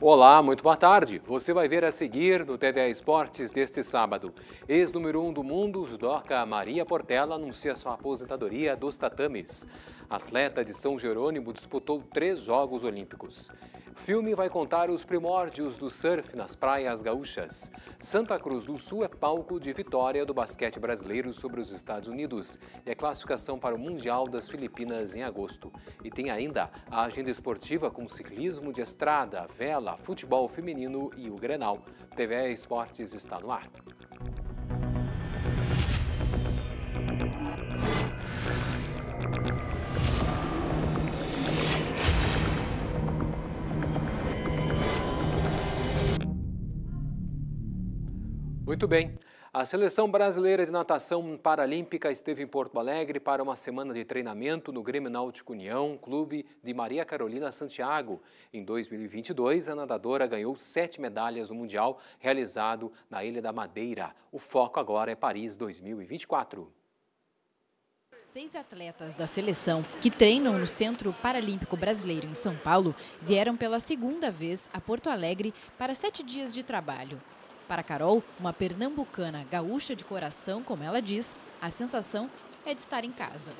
Olá, muito boa tarde. Você vai ver a seguir no TVA Esportes deste sábado. Ex-número 1 um do mundo, judoca Maria Portela anuncia sua aposentadoria dos tatames. Atleta de São Jerônimo disputou três Jogos Olímpicos. O filme vai contar os primórdios do surf nas praias gaúchas. Santa Cruz do Sul é palco de vitória do basquete brasileiro sobre os Estados Unidos e a é classificação para o Mundial das Filipinas em agosto. E tem ainda a agenda esportiva com ciclismo de estrada, vela, futebol feminino e o Grenal. TV Esportes está no ar. Muito bem. A seleção brasileira de natação paralímpica esteve em Porto Alegre para uma semana de treinamento no Grêmio Náutico União, clube de Maria Carolina Santiago. Em 2022, a nadadora ganhou sete medalhas no Mundial realizado na Ilha da Madeira. O foco agora é Paris 2024. Seis atletas da seleção que treinam no Centro Paralímpico Brasileiro em São Paulo vieram pela segunda vez a Porto Alegre para sete dias de trabalho. Para Carol, uma pernambucana gaúcha de coração, como ela diz, a sensação é de estar em casa.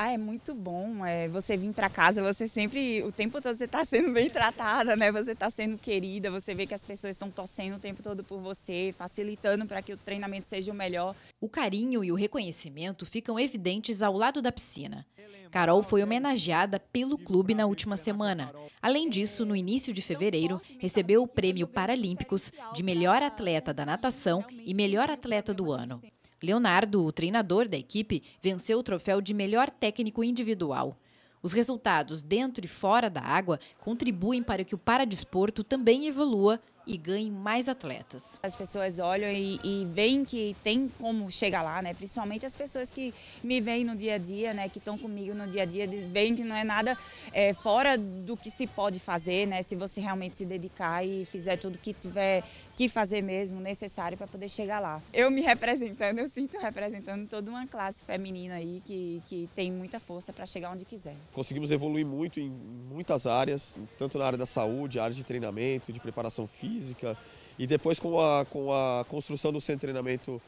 Ah, é muito bom. É, você vir para casa, você sempre, o tempo todo você está sendo bem tratada, né? Você está sendo querida, você vê que as pessoas estão torcendo o tempo todo por você, facilitando para que o treinamento seja o melhor. O carinho e o reconhecimento ficam evidentes ao lado da piscina. Carol foi homenageada pelo clube na última semana. Além disso, no início de fevereiro, recebeu o prêmio Paralímpicos de melhor atleta da natação e melhor atleta do ano. Leonardo, o treinador da equipe, venceu o troféu de melhor técnico individual. Os resultados dentro e fora da água contribuem para que o paradesporto também evolua e ganhe mais atletas. As pessoas olham e, e veem que tem como chegar lá, né? Principalmente as pessoas que me veem no dia a dia, né? Que estão comigo no dia a dia, veem que não é nada é, fora do que se pode fazer, né? Se você realmente se dedicar e fizer tudo que tiver que fazer mesmo, necessário para poder chegar lá. Eu me representando, eu sinto representando toda uma classe feminina aí que, que tem muita força para chegar onde quiser. Conseguimos evoluir muito em muitas áreas, tanto na área da saúde, área de treinamento, de preparação física, física. E depois com a, com a construção do centro de treinamento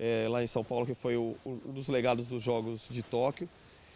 é, lá em São Paulo, que foi o, um dos legados dos Jogos de Tóquio,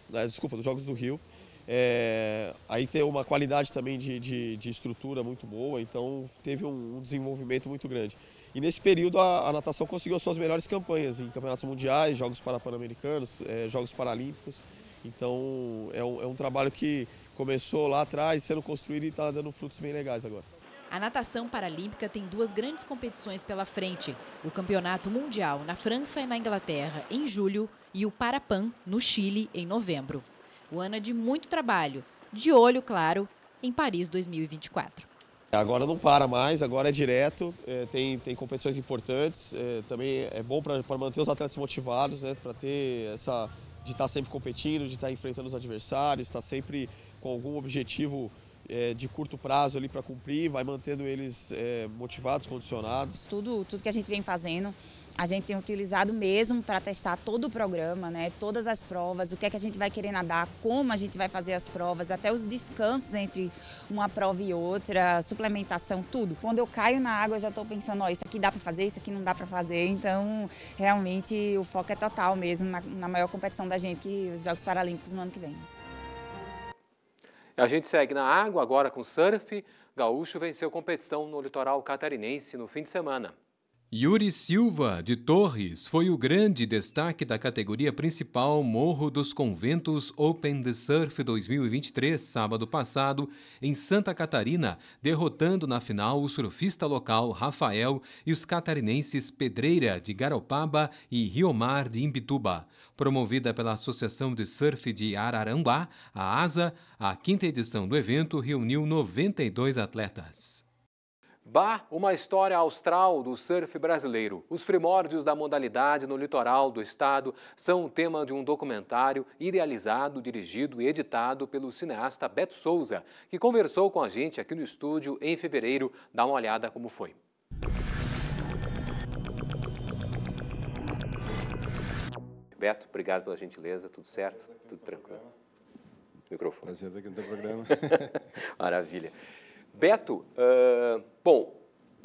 né, desculpa, dos Jogos do Rio, é, aí tem uma qualidade também de, de, de, estrutura muito boa, então teve um, um desenvolvimento muito grande. E nesse período a, a, natação conseguiu as suas melhores campanhas em campeonatos mundiais, jogos parapan-americanos, é, jogos paralímpicos. Então é um, é um trabalho que começou lá atrás, sendo construído e está dando frutos bem legais agora. A natação paralímpica tem duas grandes competições pela frente: o Campeonato Mundial na França e na Inglaterra em julho e o Parapan no Chile em novembro. O ano é de muito trabalho, de olho claro em Paris 2024. Agora não para mais, agora é direto, é, tem, tem competições importantes, é, também é bom para manter os atletas motivados, né, para ter essa de estar tá sempre competindo, de estar tá enfrentando os adversários, estar tá sempre com algum objetivo é, de curto prazo ali para cumprir, vai mantendo eles é, motivados, condicionados. Tudo, tudo que a gente vem fazendo, a gente tem utilizado mesmo para testar todo o programa, né? todas as provas, o que é que a gente vai querer nadar, como a gente vai fazer as provas, até os descansos entre uma prova e outra, suplementação, tudo. Quando eu caio na água, eu já estou pensando, isso aqui dá para fazer, isso aqui não dá para fazer. Então, realmente, o foco é total mesmo na, na maior competição da gente, é os Jogos Paralímpicos no ano que vem. A gente segue na água agora com surf. Gaúcho venceu competição no litoral catarinense no fim de semana. Yuri Silva de Torres foi o grande destaque da categoria principal Morro dos Conventos Open the Surf 2023, sábado passado, em Santa Catarina, derrotando na final o surfista local Rafael e os catarinenses Pedreira de Garopaba e Riomar de Imbituba. Promovida pela Associação de Surf de Araranguá, a ASA, a quinta edição do evento reuniu 92 atletas. Bah, uma história austral do surf brasileiro. Os primórdios da modalidade no litoral do estado são o tema de um documentário idealizado, dirigido e editado pelo cineasta Beto Souza, que conversou com a gente aqui no estúdio em fevereiro. Dá uma olhada como foi. Beto, obrigado pela gentileza, tudo certo? Tudo tranquilo. Microfone. Prazer estar aqui no teu programa. Maravilha. Beto, uh, bom,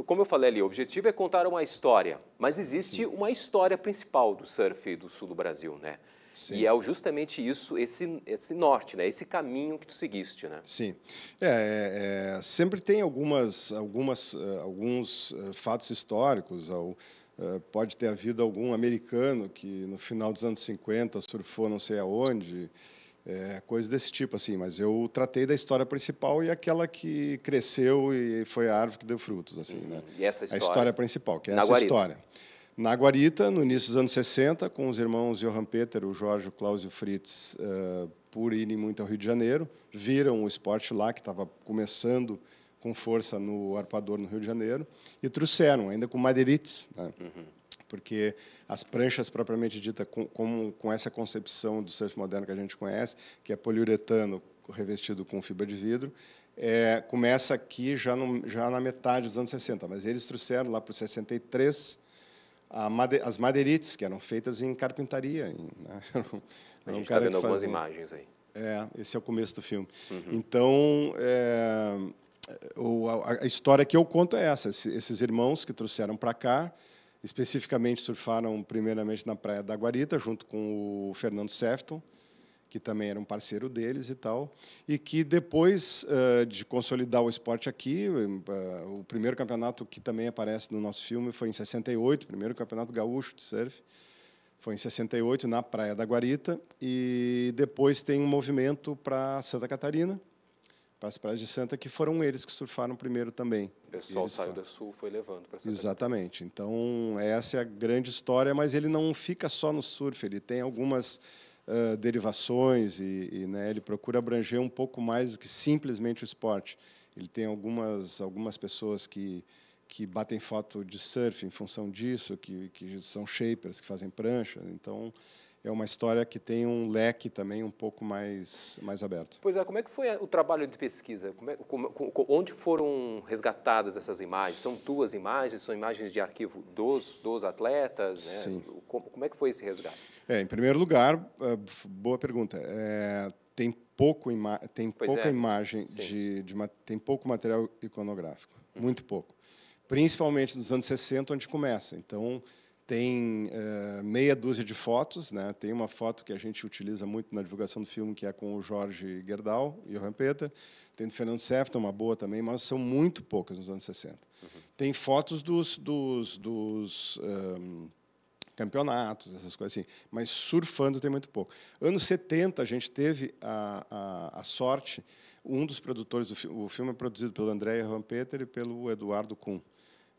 como eu falei ali, o objetivo é contar uma história, mas existe Sim. uma história principal do surf do sul do Brasil, né? Sim. E é justamente isso, esse, esse norte, né? esse caminho que tu seguiste. Né? Sim. É, é, é sempre tem algumas, algumas, alguns fatos históricos. pode ter havido algum americano que, no final dos anos 50, surfou não sei aonde é, coisas desse tipo, assim. Mas eu tratei da história principal e aquela que cresceu e foi a árvore que deu frutos, assim, uhum. né? E essa história? A história principal, que é Na essa Guarita. história. Na Guarita, no início dos anos 60, com os irmãos Johan Peter, o Jorge, o Klaus e o Fritz, uh, por irem muito ao Rio de Janeiro, viram o esporte lá, que estava começando com força no arpador no Rio de Janeiro, e trouxeram, ainda com madeirites, né? uhum porque as pranchas propriamente dita com, com, com, essa concepção do surf moderno que a gente conhece, que é poliuretano revestido com fibra de vidro, é, começa aqui já, no, já, na metade dos anos 60, mas eles trouxeram lá para os 63 made, as madeirites, que eram feitas em carpintaria. Em, né? a gente está um vendo algumas imagens aí. É, esse é o começo do filme. Uhum. Então, é, o, a, a, história que eu conto é essa. esses irmãos que trouxeram para cá, especificamente surfaram primeiramente na Praia da Guarita, junto com o Fernando Sefton, que também era um parceiro deles e tal, e que depois uh, de consolidar o esporte aqui, uh, o primeiro campeonato que também aparece no nosso filme foi em 68, o primeiro campeonato gaúcho de surf, foi em 68 na Praia da Guarita, e depois tem um movimento para Santa Catarina, para as praias de Santa, que foram eles que surfaram primeiro também. O pessoal saiu do sul, foi levando para Exatamente. Então, essa é a grande história, mas ele não fica só no surf, ele tem algumas uh, derivações e, e né, ele procura abranger um pouco mais do que simplesmente o esporte. Ele tem algumas, algumas pessoas que, que batem foto de surf em função disso, que, que são shapers, que fazem prancha. Então, é uma história que tem um leque também um pouco mais, mais aberto. Pois é, como é que foi o trabalho de pesquisa? É, como, onde foram resgatadas essas imagens? São tuas imagens? São imagens de arquivo dos, dos atletas? Né? Sim. Como, como, é que foi esse resgate? É, em primeiro lugar, ah, boa pergunta. É, tem pouco ima tem pois pouca é. imagem de, de tem pouco material iconográfico, uhum. muito pouco, principalmente dos anos 60 onde começa. Então tem é, meia dúzia de fotos. Né? Tem uma foto que a gente utiliza muito na divulgação do filme, que é com o Jorge Gerdau e o Peter. Tem do Fernando Sefton, uma boa também, mas são muito poucas nos anos 60. Uhum. Tem fotos dos, dos, dos um, ehm, campeonatos, essas coisas assim. Mas surfando tem muito pouco. Anos 70, a gente teve a, a, a sorte, um dos produtores do filme, o filme é produzido pelo André Peter e pelo Eduardo Kuhn.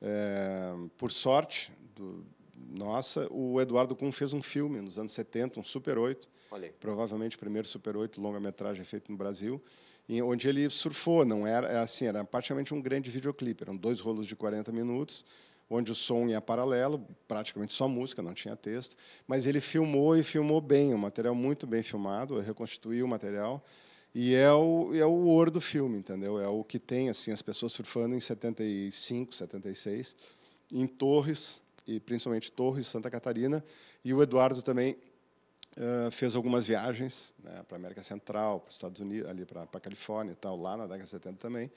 É, por sorte, do, nossa, o Eduardo Kuhn fez um filme nos anos 70, um Super 8, Olhei. provavelmente o primeiro Super 8 longa-metragem feito no Brasil, onde ele surfou, não era assim, era praticamente um grande videoclipe, eram dois rolos de 40 minutos, onde o som ia paralelo, praticamente só música, não tinha texto, mas ele filmou e filmou bem, um material muito bem filmado, reconstituiu o material, e é o, é o ouro do filme, entendeu? É o que tem assim as pessoas surfando em 75, 76, em torres e principalmente Torres, Santa Catarina, e o Eduardo também uh, fez algumas viagens né, para a América Central, para os Estados Unidos, ali para a Califórnia e tal, lá na década de 70 também.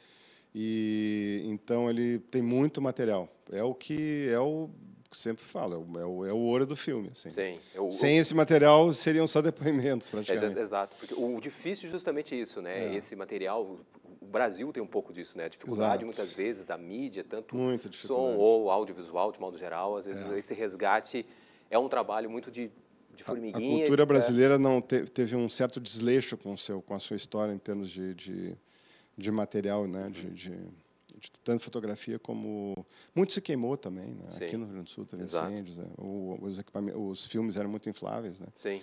E então ele tem muito material. É o que é o sempre falo, é, é o, é o ouro do filme. Assim. Sim, eu, é Sem eu... esse material, seriam só depoimentos, praticamente. exato, porque o difícil é justamente isso, né? É. Esse material, Brasil tem um pouco disso, né? A dificuldade Exato. muitas vezes da mídia, tanto som ou audiovisual, de modo geral, às vezes é. esse resgate é um trabalho muito de, de formiguinha. A, cultura de... brasileira não te, teve um certo desleixo com, seu, com a sua história em termos de, de, de material, né? De, uhum. de tanto fotografia como muito se queimou também né? aqui no Rio Grande do Sul teve Exato. incêndios né? os, os filmes eram muito infláveis né Sim.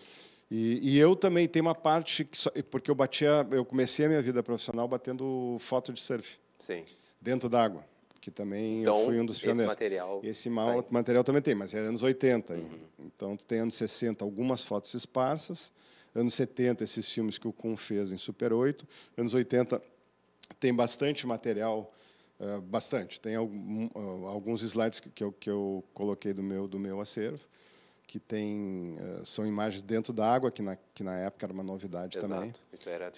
E, e, eu também tenho uma parte que só, porque eu batia, eu comecei a minha vida profissional batendo foto de surf. Sim. Dentro d'água, que também então, eu fui um dos pioneiros. Esse material. Esse mal, material também tem, mas é anos 80. Uhum. Então tem anos 60 algumas fotos esparsas, anos 70 esses filmes que o Kun fez em Super 8, anos 80 tem bastante material eh, bastante tem eh, alguns slides que eu, que eu coloquei do meu do meu acervo que tem eh, são imagens dentro da água que na que na época era uma novidade Exato. também isso era,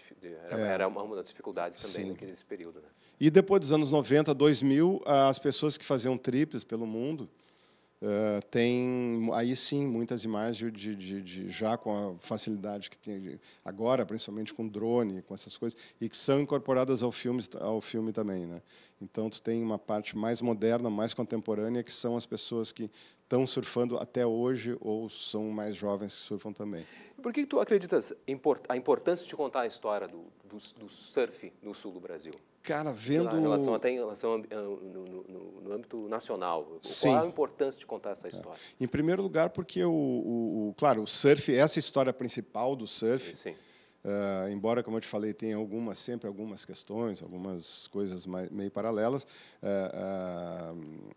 era, é. era uma das dificuldades também nesse período né? e depois dos anos 90 2000 as pessoas que faziam trips pelo mundo Uh, tem aí sim muitas imagens de, de, de, já com a facilidade que tem agora, principalmente com drone, com essas coisas, e que são incorporadas ao filme, ao filme também, né? Então tu tem uma parte mais moderna, mais contemporânea, que são as pessoas que estão surfando até hoje ou são mais jovens que surfam também. Por que tu acreditas a importância de contar a história do, do, do surf no sul do Brasil? Cara, vendo. Em relação até em relação ah, no, no, no âmbito nacional. Sim. Qual a importância de contar essa é. história? É. Em primeiro lugar, porque o, o, o, claro, o surf, essa história principal do surf. Sim. Uh, embora, como eu te falei, tenha algumas, sempre algumas questões, algumas coisas mais, meio paralelas, uh, uh,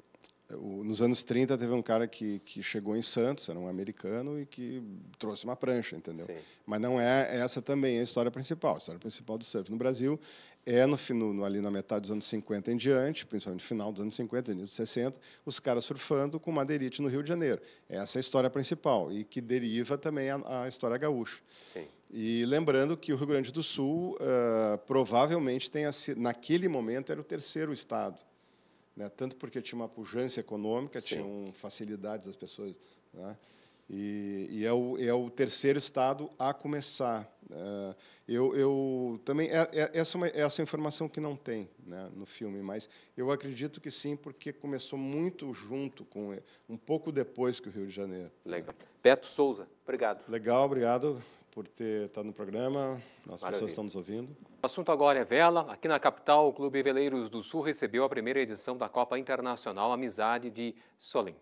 nos anos 30 teve um cara que, que chegou em Santos, era um americano e que trouxe uma prancha, entendeu? Sim. Mas não é essa também a história principal. A história principal do surf no Brasil é no, no ali na metade dos anos 50 em diante, principalmente no final dos anos 50, início dos 60, os caras surfando com madeirite no Rio de Janeiro. Essa é a história principal e que deriva também a, a história gaúcha. Sim. E lembrando que o Rio Grande do Sul uh, provavelmente tenha sido, naquele momento, era o terceiro estado né? tanto porque tinha uma pujança econômica, Sim. tinham facilidades as pessoas. Né? E, e é, o, é, o, terceiro estado a começar. Uh, eu, eu, também é, é essa é uma, essa é informação que não tem né, no filme, mas eu acredito que sim, porque começou muito junto com um pouco depois que o Rio de Janeiro. Né? Legal. Né? Beto Souza, obrigado. Legal, obrigado por ter estado no programa. As pessoas estão nos ouvindo. O assunto agora é vela. Aqui na capital, o Clube Veleiros do Sul recebeu a primeira edição da Copa Internacional Amizade de Solim.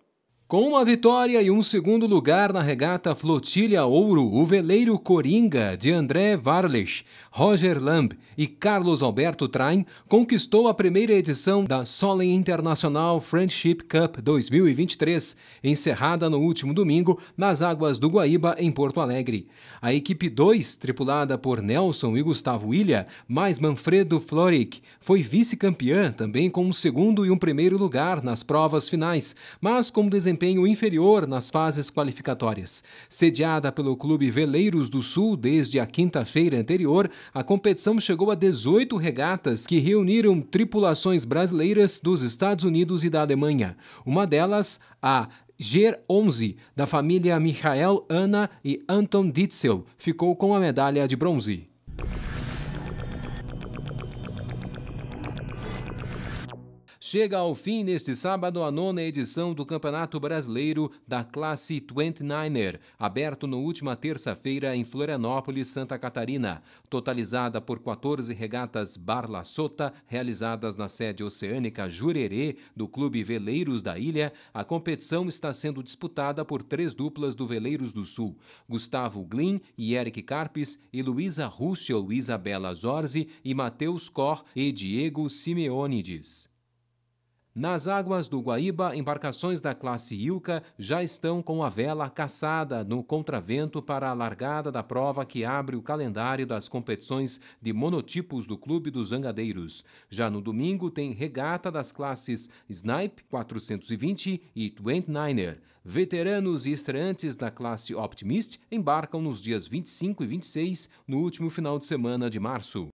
Com uma vitória e um segundo lugar na regata Flotilha Ouro, o veleiro Coringa de André Varles, Roger Lamb e Carlos Alberto Train conquistou a primeira edição da Solen International Friendship Cup 2023, encerrada no último domingo nas águas do Guaíba, em Porto Alegre. A equipe 2, tripulada por Nelson e Gustavo Ilha, mais Manfredo Floric, foi vice-campeã também com um segundo e um primeiro lugar nas provas finais, mas com desempenho desempenho inferior nas fases qualificatórias. Sediada pelo Clube Veleiros do Sul desde a quinta-feira anterior, a competição chegou a 18 regatas que reuniram tripulações brasileiras dos Estados Unidos e da Alemanha. Uma delas, a Ger 11, da família Michael Ana e Anton Ditzel, ficou com a medalha de bronze. Chega ao fim neste sábado a nona edição do Campeonato Brasileiro da classe 29er, aberto na última terça-feira em Florianópolis, Santa Catarina, totalizada por 14 regatas Barla Sota, realizadas na sede oceânica Jurerê do Clube Veleiros da Ilha. A competição está sendo disputada por três duplas do Veleiros do Sul: Gustavo Glin e Eric Carpes e Luísa Ruschel, Isabela Zorzi e Matheus Cor e Diego Simeonides. Nas águas do Guaíba, embarcações da classe Ilka já estão com a vela caçada no contravento para a largada da prova que abre o calendário das competições de monotipos do Clube dos Angadeiros. Já no domingo tem regata das classes Snipe 420 e 29er. Veteranos e estreantes da classe Optimist embarcam nos dias 25 e 26, no último final de semana de março.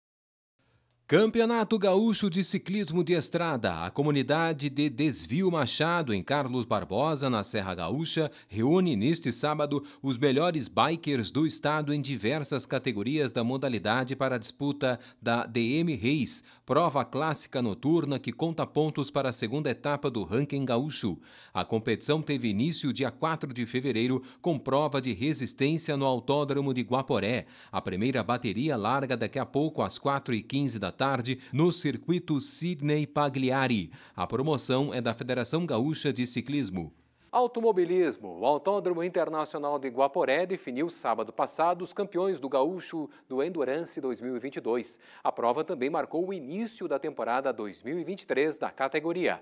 Campeonato Gaúcho de Ciclismo de Estrada. A comunidade de Desvio Machado, em Carlos Barbosa, na Serra Gaúcha, reúne neste sábado os melhores bikers do estado em diversas categorias da modalidade para a disputa da DM Reis, prova clássica noturna que conta pontos para a segunda etapa do ranking gaúcho. A competição teve início dia 4 de fevereiro com prova de resistência no Autódromo de Guaporé. A primeira bateria larga daqui a pouco às 4h15 da tarde tarde no circuito Sidney Pagliari. A promoção é da Federação Gaúcha de Ciclismo. Automobilismo. O Autódromo Internacional de Guaporé definiu sábado passado os campeões do Gaúcho do Endurance 2022. A prova também marcou o início da temporada 2023 da categoria.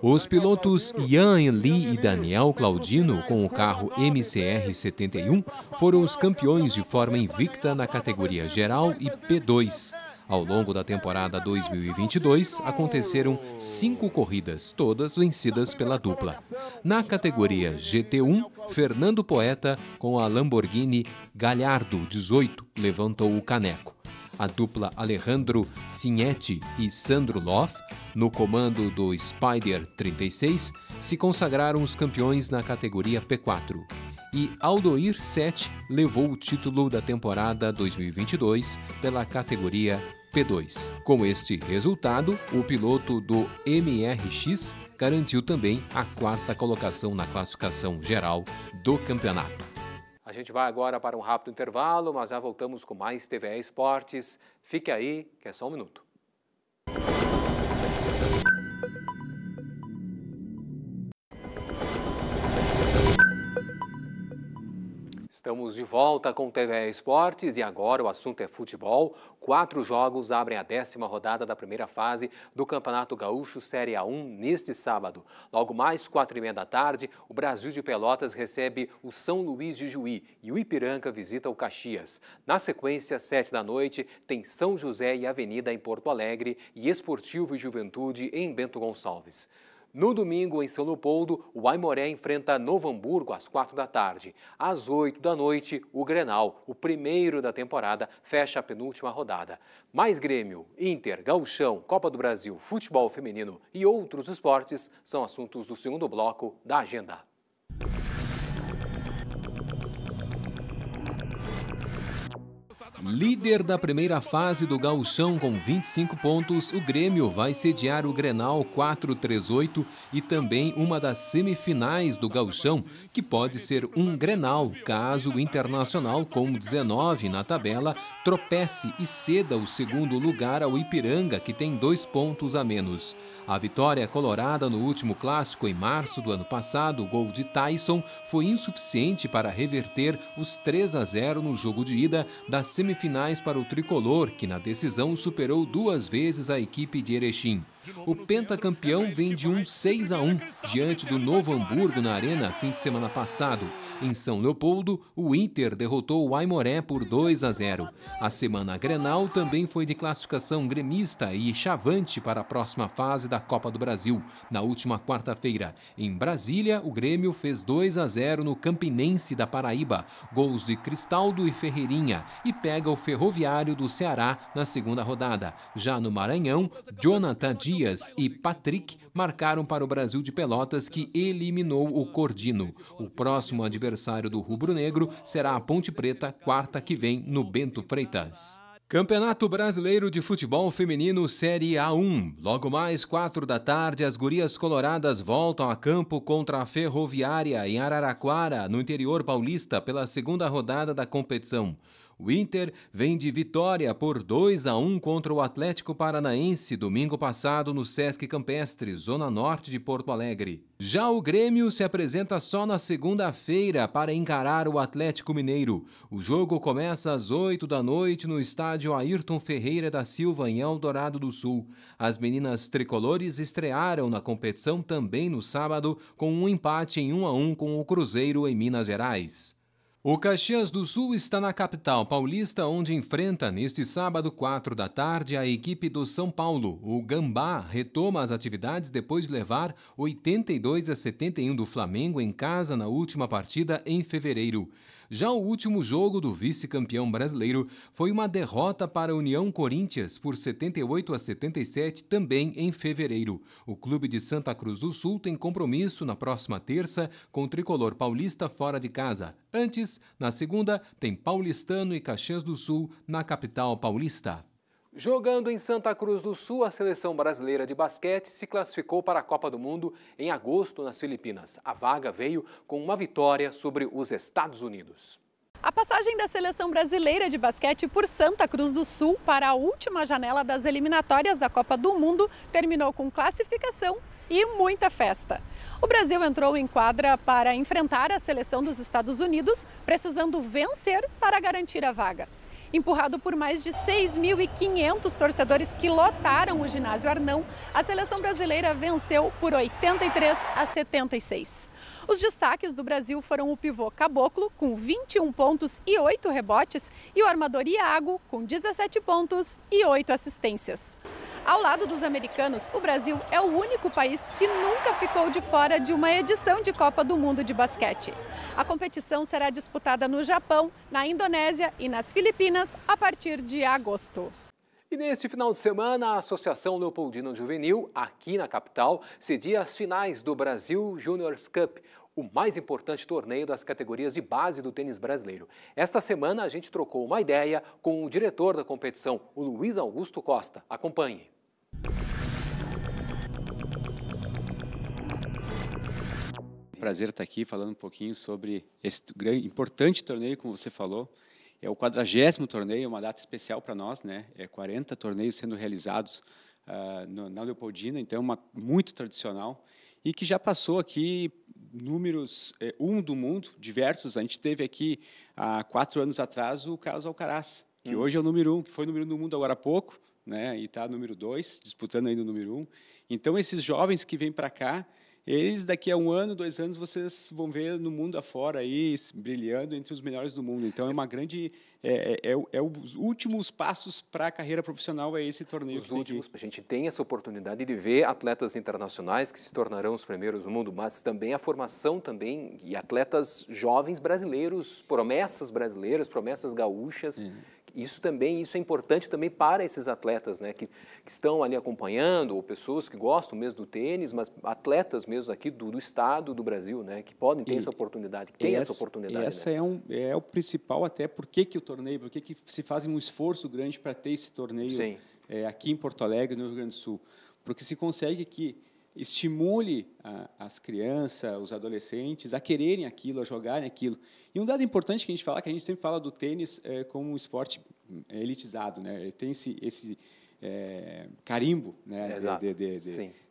Os pilotos Ian Lee e Daniel Claudino, com o carro MCR-71, foram os campeões de forma invicta na categoria geral e P2. Ao longo da temporada 2022, aconteceram cinco corridas, todas vencidas pela dupla. Na categoria GT1, Fernando Poeta, com a Lamborghini Gallardo 18, levantou o caneco. A dupla Alejandro Signetti e Sandro Loff, no comando do Spider 36, se consagraram os campeões na categoria P4 e Aldoir 7 levou o título da temporada 2022 pela categoria P2. Com este resultado, o piloto do MRX garantiu também a quarta colocação na classificação geral do campeonato. A gente vai agora para um rápido intervalo, mas já voltamos com mais TVE Esportes. Fique aí, que é só um minuto. Estamos de volta com TV Esportes e agora o assunto é futebol. Quatro jogos abrem a décima rodada da primeira fase do Campeonato Gaúcho Série A1 neste sábado. Logo mais, quatro e meia da tarde, o Brasil de Pelotas recebe o São Luís de Juí e o Ipiranga visita o Caxias. Na sequência, sete da noite, tem São José e Avenida em Porto Alegre e Esportivo e Juventude em Bento Gonçalves. No domingo, em São Leopoldo, o Aimoré enfrenta Novo Hamburgo às quatro da tarde. Às oito da noite, o Grenal, o primeiro da temporada, fecha a penúltima rodada. Mais Grêmio, Inter, Gauchão, Copa do Brasil, futebol feminino e outros esportes são assuntos do segundo bloco da agenda. Líder da primeira fase do Gauchão com 25 pontos, o Grêmio vai sediar o Grenal 438 e também uma das semifinais do Gauchão, que pode ser um Grenal caso o Internacional com 19 na tabela tropece e ceda o segundo lugar ao Ipiranga, que tem dois pontos a menos. A vitória colorada no último clássico em março do ano passado, o gol de Tyson, foi insuficiente para reverter os 3 a 0 no jogo de ida da semifinal semifinais para o tricolor, que na decisão superou duas vezes a equipe de Erechim o pentacampeão vem de um 6 a 1 diante do Novo Hamburgo na Arena fim de semana passado. Em São Leopoldo, o Inter derrotou o Aimoré por 2 a 0. A semana Grenal também foi de classificação gremista e chavante para a próxima fase da Copa do Brasil. Na última quarta-feira, em Brasília, o Grêmio fez 2 a 0 no Campinense da Paraíba, gols de Cristaldo e Ferreirinha, e pega o Ferroviário do Ceará na segunda rodada. Já no Maranhão, Jonathan Dias Dias e Patrick marcaram para o Brasil de Pelotas, que eliminou o Cordino. O próximo adversário do Rubro Negro será a Ponte Preta, quarta que vem, no Bento Freitas. Campeonato Brasileiro de Futebol Feminino Série A1. Logo mais quatro da tarde, as gurias coloradas voltam a campo contra a Ferroviária em Araraquara, no interior paulista, pela segunda rodada da competição. O Inter vem de vitória por 2 a 1 contra o Atlético Paranaense domingo passado no Sesc Campestre, zona norte de Porto Alegre. Já o Grêmio se apresenta só na segunda-feira para encarar o Atlético Mineiro. O jogo começa às 8 da noite no estádio Ayrton Ferreira da Silva, em Eldorado do Sul. As meninas tricolores estrearam na competição também no sábado com um empate em 1 a 1 com o Cruzeiro em Minas Gerais. O Caxias do Sul está na capital paulista, onde enfrenta neste sábado, 4 da tarde, a equipe do São Paulo. O Gambá retoma as atividades depois de levar 82 a 71 do Flamengo em casa na última partida em fevereiro. Já o último jogo do vice-campeão brasileiro foi uma derrota para a União Corinthians por 78 a 77, também em fevereiro. O clube de Santa Cruz do Sul tem compromisso na próxima terça com o tricolor paulista fora de casa. Antes, na segunda, tem Paulistano e Caxias do Sul na capital paulista. Jogando em Santa Cruz do Sul, a seleção brasileira de basquete se classificou para a Copa do Mundo em agosto nas Filipinas. A vaga veio com uma vitória sobre os Estados Unidos. A passagem da seleção brasileira de basquete por Santa Cruz do Sul para a última janela das eliminatórias da Copa do Mundo terminou com classificação e muita festa. O Brasil entrou em quadra para enfrentar a seleção dos Estados Unidos, precisando vencer para garantir a vaga. Empurrado por mais de 6.500 torcedores que lotaram o ginásio Arnão, a seleção brasileira venceu por 83 a 76. Os destaques do Brasil foram o pivô Caboclo, com 21 pontos e 8 rebotes, e o armador Iago, com 17 pontos e 8 assistências. Ao lado dos americanos, o Brasil é o único país que nunca ficou de fora de uma edição de Copa do Mundo de basquete. A competição será disputada no Japão, na Indonésia e nas Filipinas a partir de agosto. E neste final de semana, a Associação Leopoldino Juvenil, aqui na capital, cedia as finais do Brasil Juniors Cup, o mais importante torneio das categorias de base do tênis brasileiro. Esta semana a gente trocou uma ideia com o diretor da competição, o Luiz Augusto Costa. Acompanhe. Prazer estar aqui falando um pouquinho sobre esse grande, importante torneio, como você falou. É o quadragésimo torneio, é uma data especial para nós, né? É 40 torneios sendo realizados uh, no, na Leopoldina, então é uma muito tradicional e que já passou aqui números eh, um do mundo, diversos. A gente teve aqui há quatro anos atrás o Carlos Alcaraz, que hum. hoje é o número um, que foi o número um do mundo agora há pouco, né? E está número dois, disputando ainda o número um. Então esses jovens que vêm para cá eles, daqui a um ano, dois anos, vocês vão ver no mundo afora aí, brilhando entre os melhores do mundo. Então, é uma grande. É, é, é, é os últimos passos para a carreira profissional, é esse torneio. Os últimos. A gente tem essa oportunidade de ver atletas internacionais que se tornarão os primeiros do mundo, mas também a formação também e atletas jovens brasileiros, promessas brasileiras, promessas gaúchas. Uhum isso também, isso é importante também para esses atletas, né, que, que estão ali acompanhando, ou pessoas que gostam mesmo do tênis, mas atletas mesmo aqui do, do estado do Brasil, né, que podem ter e, essa oportunidade, que tem essa, essa oportunidade. Essa né? é, um, é o principal até, por que, que o torneio, por que, que se faz um esforço grande para ter esse torneio é, aqui em Porto Alegre, no Rio Grande do Sul? Porque se consegue que estimule a, as crianças, os adolescentes a quererem aquilo, a jogarem aquilo. E um dado importante que a gente fala, que a gente sempre fala do tênis é, como um esporte é, elitizado, né? Tem esse, esse é, carimbo, né? De de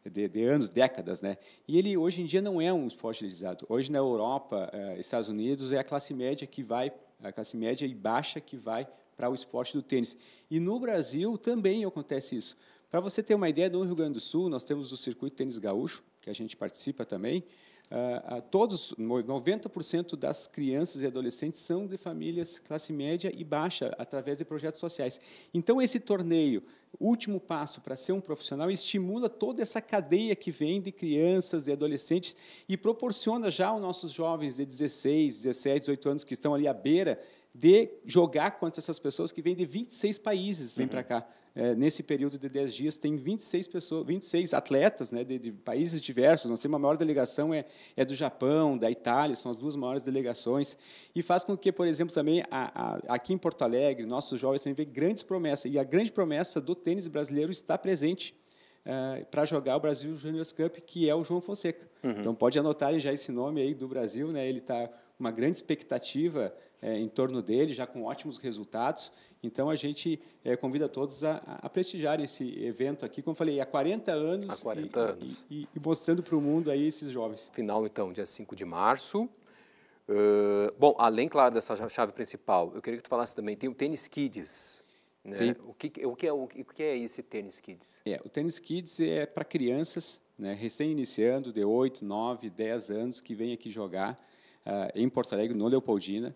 de, de, de, anos, décadas, né? E ele hoje em dia não é um esporte elitizado. Hoje na Europa, eh, Estados Unidos é a classe média que vai, a classe média e baixa que vai para o esporte do tênis. E no Brasil também acontece isso. Para você ter uma ideia, no Rio Grande do Sul, nós temos o Circuito Tênis Gaúcho, que a gente participa também. Uh, todos, 90% das crianças e adolescentes são de famílias classe média e baixa, através de projetos sociais. Então, esse torneio, último passo para ser um profissional, estimula toda essa cadeia que vem de crianças, e adolescentes, e proporciona já aos nossos jovens de 16, 17, 18 anos que estão ali à beira de jogar contra essas pessoas que vêm de 26 países, vêm uhum. para cá é, nesse período de 10 dias, tem 26 pessoas, 26 atletas né, de, de, países diversos. Nós temos a maior delegação é, é do Japão, da Itália, são as duas maiores delegações. E faz com que, por exemplo, também a, a, aqui em Porto Alegre, nossos jovens também vejam grandes promessas. E a grande promessa do tênis brasileiro está presente. É, para jogar o Brasil Juniors Cup, que é o João Fonseca. Uhum. Então pode anotar já esse nome aí do Brasil, né? Ele está uma grande expectativa é, em torno dele, já com ótimos resultados. Então, a gente é, convida todos a, a, prestigiar esse evento aqui, como eu falei, há 40 anos, há 40 e, anos. E, e, mostrando para o mundo aí esses jovens. Final, então, dia 5 de março. Uh, bom, além, claro, dessa chave principal, eu queria que tu falasse também, tem o Tênis Kids. Né? O, que, o, que é, o que é esse Tênis Kids? É, o Tênis Kids é para crianças, né, recém-iniciando, de 8, 9, 10 anos, que vem aqui jogar. Eh, em Porto Alegre, no Leopoldina,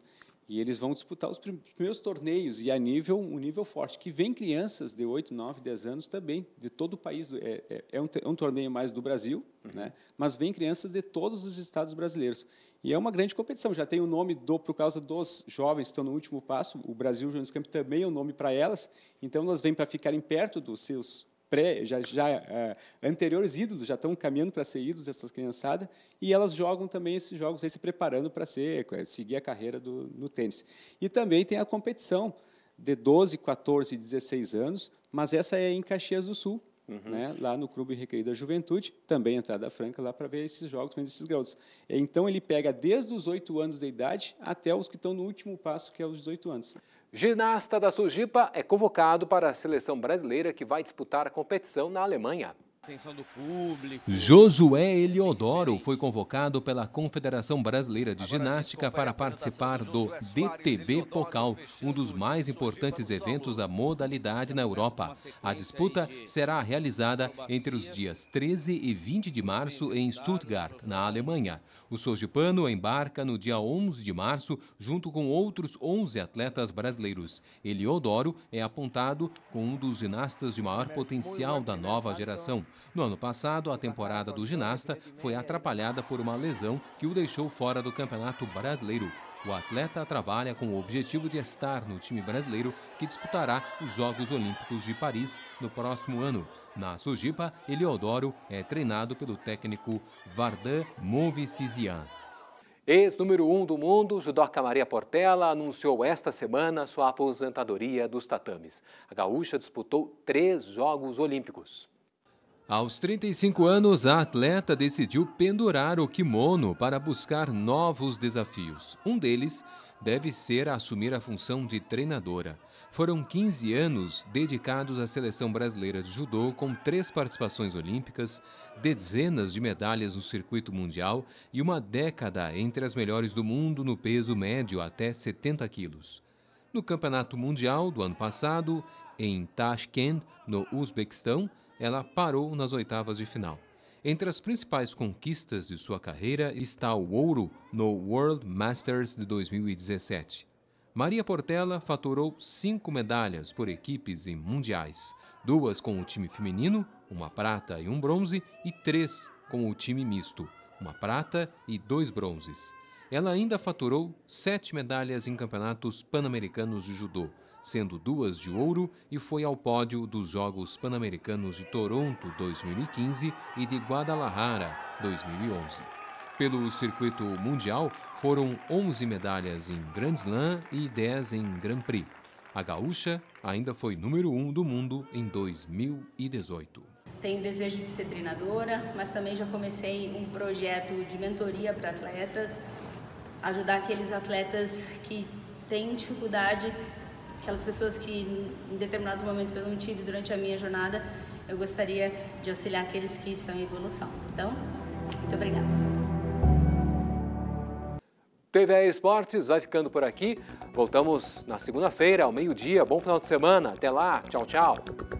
e eles vão disputar os primeiros torneios e a nível um nível forte que vem crianças de 8, 9, 10 anos também de todo o país é, é, é, um, é um, torneio mais do Brasil, uhum. né? Mas vem crianças de todos os estados brasileiros e é uma grande competição. Já tem o nome do por causa dos jovens que estão no último passo. O Brasil Juniors Camp também é um nome para elas. Então elas vêm para ficarem perto dos seus pré, já, já é, anteriores ídolos, já estão caminhando para ser ídolos essas criançadas, e elas jogam também esses jogos aí, se preparando para ser, é, seguir a carreira do, no tênis. E também tem a competição de 12, 14, 16 anos, mas essa é em Caxias do Sul, uhum. né, lá no Clube Recreio da Juventude, também entrada franca lá para ver esses jogos, esses graus. Então ele pega desde os 8 anos de idade até os que estão no último passo, que é os 18 anos. Ginasta da Sujipa é convocado para a seleção brasileira que vai disputar a competição na Alemanha atenção do público. Josué Eliodoro foi convocado pela Confederação Brasileira de Ginástica para participar do DTB Pocal, um dos mais importantes eventos da modalidade na Europa. É a disputa será realizada entre os dias 13 e 20 de março em Stuttgart, na Alemanha. O Sojipano embarca no dia 11 de março, junto com outros 11 atletas brasileiros. Eliodoro é apontado como um dos ginastas de maior potencial da nova geração. No ano passado, a temporada do ginasta foi atrapalhada por uma lesão que o deixou fora do Campeonato Brasileiro. O atleta trabalha com o objetivo de estar no time brasileiro que disputará os Jogos Olímpicos de Paris no próximo ano. Na Sujipa, Eliodoro é treinado pelo técnico Vardan Movicizian. Ex-número 1 um do mundo, judoca Maria Portela anunciou esta semana sua aposentadoria dos tatames. A gaúcha disputou três Jogos Olímpicos. Aos 35 anos, a atleta decidiu pendurar o kimono para buscar novos desafios. Um deles deve ser assumir a função de treinadora. Foram 15 anos dedicados à seleção brasileira de judô, com três participações olímpicas, dezenas de medalhas no circuito mundial e uma década entre as melhores do mundo no peso médio até 70 quilos. No Campeonato Mundial do ano passado, em Tashkent, no Uzbequistão, ela parou nas oitavas de final. Entre as principais conquistas de sua carreira está o ouro no World Masters de 2017. Maria Portela faturou cinco medalhas por equipes em mundiais: duas com o time feminino, uma prata e um bronze, e três com o time misto, uma prata e dois bronzes. Ela ainda faturou sete medalhas em campeonatos pan-americanos de judô, sendo duas de ouro, e foi ao pódio dos Jogos Pan-Americanos de Toronto 2015 e de Guadalajara 2011. Pelo circuito mundial, foram 11 medalhas em Grand Slam e 10 em Grand Prix. A gaúcha ainda foi número 1 um do mundo em 2018. Tenho desejo de ser treinadora, mas também já comecei um projeto de mentoria para atletas, ajudar aqueles atletas que têm dificuldades aquelas pessoas que em determinados momentos eu não tive durante a minha jornada, eu gostaria de auxiliar aqueles que estão em evolução. Então, muito obrigada. TV Esportes vai ficando por aqui. Voltamos na segunda-feira, ao meio-dia. Bom final de semana. Até lá. Tchau, tchau.